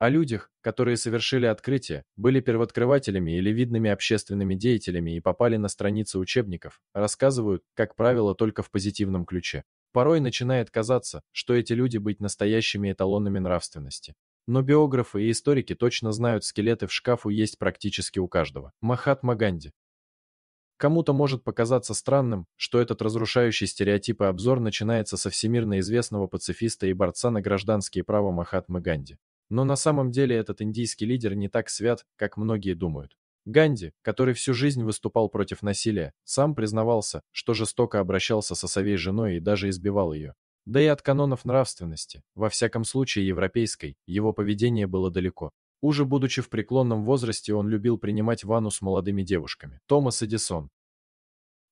О людях, которые совершили открытие, были первооткрывателями или видными общественными деятелями и попали на страницы учебников, рассказывают, как правило, только в позитивном ключе. Порой начинает казаться, что эти люди быть настоящими эталонами нравственности. Но биографы и историки точно знают, скелеты в шкафу есть практически у каждого. Махатма Ганди. Кому-то может показаться странным, что этот разрушающий стереотипы обзор начинается со всемирно известного пацифиста и борца на гражданские права Махатмы Ганди. Но на самом деле этот индийский лидер не так свят, как многие думают. Ганди, который всю жизнь выступал против насилия, сам признавался, что жестоко обращался со своей женой и даже избивал ее. Да и от канонов нравственности, во всяком случае европейской, его поведение было далеко. Уже будучи в преклонном возрасте, он любил принимать ванну с молодыми девушками. Томас Эдисон.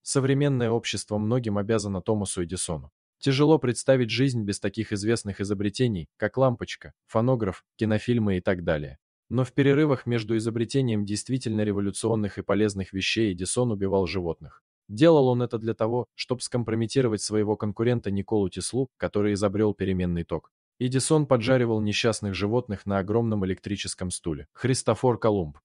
Современное общество многим обязано Томасу Эдисону. Тяжело представить жизнь без таких известных изобретений, как лампочка, фонограф, кинофильмы и так далее. Но в перерывах между изобретением действительно революционных и полезных вещей Эдисон убивал животных. Делал он это для того, чтобы скомпрометировать своего конкурента Николу Теслу, который изобрел переменный ток. Эдисон поджаривал несчастных животных на огромном электрическом стуле. Христофор Колумб.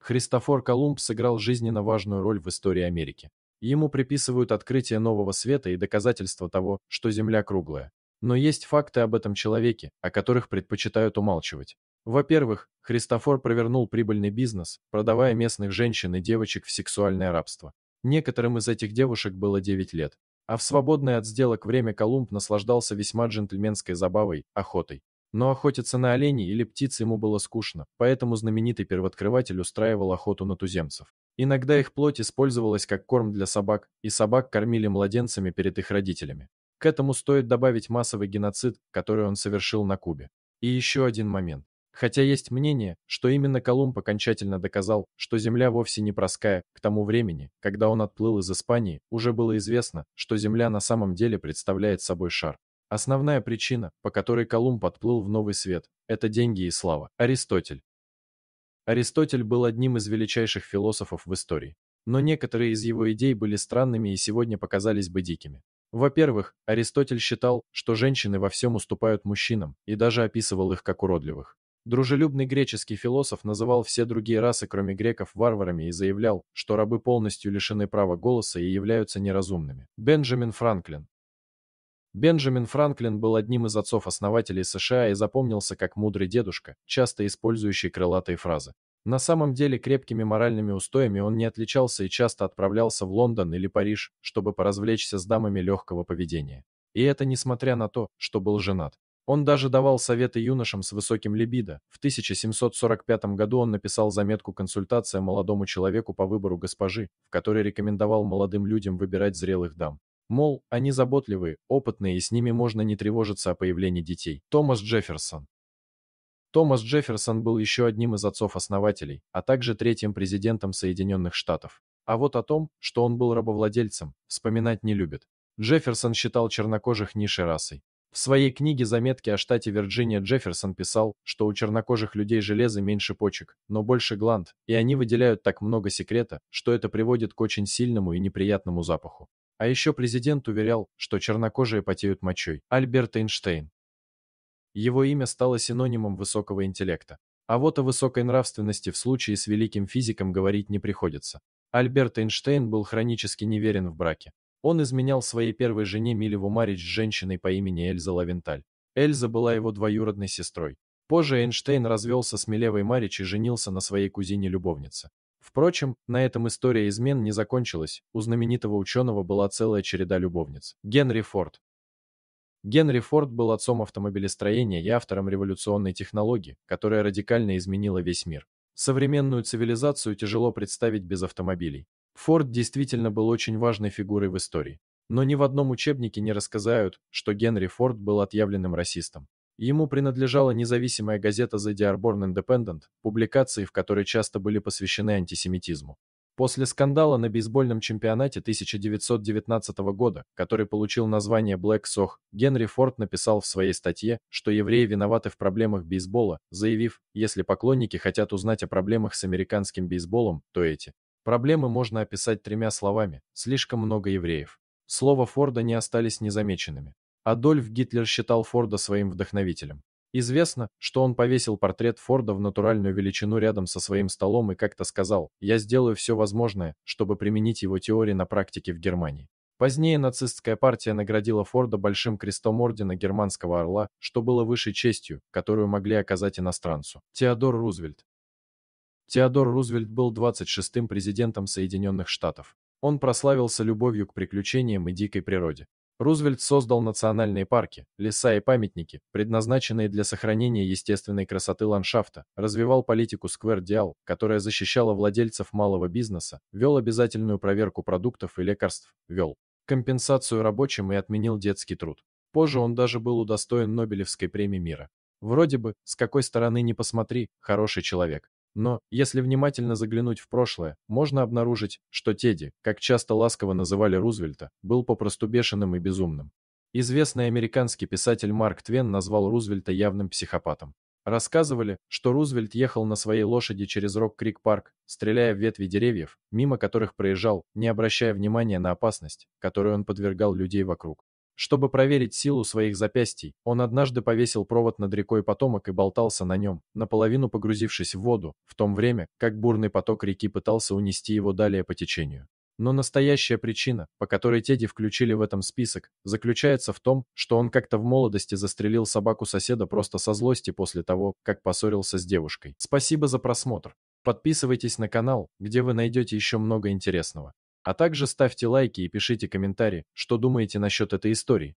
Христофор Колумб сыграл жизненно важную роль в истории Америки. Ему приписывают открытие нового света и доказательство того, что Земля круглая. Но есть факты об этом человеке, о которых предпочитают умалчивать. Во-первых, Христофор провернул прибыльный бизнес, продавая местных женщин и девочек в сексуальное рабство. Некоторым из этих девушек было 9 лет. А в свободное от сделок время Колумб наслаждался весьма джентльменской забавой, охотой. Но охотиться на оленей или птиц ему было скучно, поэтому знаменитый первооткрыватель устраивал охоту на туземцев. Иногда их плоть использовалась как корм для собак, и собак кормили младенцами перед их родителями. К этому стоит добавить массовый геноцид, который он совершил на Кубе. И еще один момент. Хотя есть мнение, что именно Колумб окончательно доказал, что Земля вовсе не проская, к тому времени, когда он отплыл из Испании, уже было известно, что Земля на самом деле представляет собой шар. Основная причина, по которой Колумб отплыл в новый свет, это деньги и слава. Аристотель. Аристотель был одним из величайших философов в истории. Но некоторые из его идей были странными и сегодня показались бы дикими. Во-первых, Аристотель считал, что женщины во всем уступают мужчинам, и даже описывал их как уродливых. Дружелюбный греческий философ называл все другие расы, кроме греков, варварами и заявлял, что рабы полностью лишены права голоса и являются неразумными. Бенджамин Франклин, Бенджамин Франклин был одним из отцов-основателей США и запомнился как мудрый дедушка, часто использующий крылатые фразы. На самом деле крепкими моральными устоями он не отличался и часто отправлялся в Лондон или Париж, чтобы поразвлечься с дамами легкого поведения. И это несмотря на то, что был женат. Он даже давал советы юношам с высоким либидо. В 1745 году он написал заметку «Консультация молодому человеку по выбору госпожи», в которой рекомендовал молодым людям выбирать зрелых дам. Мол, они заботливые, опытные, и с ними можно не тревожиться о появлении детей. Томас Джефферсон. Томас Джефферсон был еще одним из отцов-основателей, а также третьим президентом Соединенных Штатов. А вот о том, что он был рабовладельцем, вспоминать не любит. Джефферсон считал чернокожих низшей расой. В своей книге «Заметки о штате Вирджиния» Джефферсон писал, что у чернокожих людей железы меньше почек, но больше гланд, и они выделяют так много секрета, что это приводит к очень сильному и неприятному запаху. А еще президент уверял, что чернокожие потеют мочой. Альберт Эйнштейн. Его имя стало синонимом высокого интеллекта. А вот о высокой нравственности в случае с великим физиком говорить не приходится. Альберт Эйнштейн был хронически неверен в браке. Он изменял своей первой жене Милеву Марич с женщиной по имени Эльза Лавенталь. Эльза была его двоюродной сестрой. Позже Эйнштейн развелся с Милевой Марич и женился на своей кузине-любовнице. Впрочем, на этом история измен не закончилась. У знаменитого ученого была целая череда любовниц. Генри Форд. Генри Форд был отцом автомобилестроения и автором революционной технологии, которая радикально изменила весь мир. Современную цивилизацию тяжело представить без автомобилей. Форд действительно был очень важной фигурой в истории. Но ни в одном учебнике не рассказают, что Генри Форд был отъявленным расистом. Ему принадлежала независимая газета «The Dearborn Independent», публикации в которой часто были посвящены антисемитизму. После скандала на бейсбольном чемпионате 1919 года, который получил название Black Sox, Генри Форд написал в своей статье, что евреи виноваты в проблемах бейсбола, заявив, если поклонники хотят узнать о проблемах с американским бейсболом, то эти. Проблемы можно описать тремя словами – слишком много евреев. Слова Форда не остались незамеченными. Адольф Гитлер считал Форда своим вдохновителем. Известно, что он повесил портрет Форда в натуральную величину рядом со своим столом и как-то сказал «Я сделаю все возможное, чтобы применить его теории на практике в Германии». Позднее нацистская партия наградила Форда Большим крестом ордена Германского орла, что было высшей честью, которую могли оказать иностранцу. Теодор Рузвельт. Теодор Рузвельт был 26-м президентом Соединенных Штатов. Он прославился любовью к приключениям и дикой природе. Рузвельт создал национальные парки, леса и памятники, предназначенные для сохранения естественной красоты ландшафта, развивал политику Square Dial, которая защищала владельцев малого бизнеса, вел обязательную проверку продуктов и лекарств, вел компенсацию рабочим и отменил детский труд. Позже он даже был удостоен Нобелевской премии мира. Вроде бы, с какой стороны не посмотри, хороший человек. Но, если внимательно заглянуть в прошлое, можно обнаружить, что Теди, как часто ласково называли Рузвельта, был попросту бешеным и безумным. Известный американский писатель Марк Твен назвал Рузвельта явным психопатом. Рассказывали, что Рузвельт ехал на своей лошади через Рок-Крик-парк, стреляя в ветви деревьев, мимо которых проезжал, не обращая внимания на опасность, которой он подвергал людей вокруг. Чтобы проверить силу своих запястий, он однажды повесил провод над рекой потомок и болтался на нем, наполовину погрузившись в воду, в том время, как бурный поток реки пытался унести его далее по течению. Но настоящая причина, по которой Теди включили в этом список, заключается в том, что он как-то в молодости застрелил собаку соседа просто со злости после того, как поссорился с девушкой. Спасибо за просмотр. Подписывайтесь на канал, где вы найдете еще много интересного. А также ставьте лайки и пишите комментарии, что думаете насчет этой истории.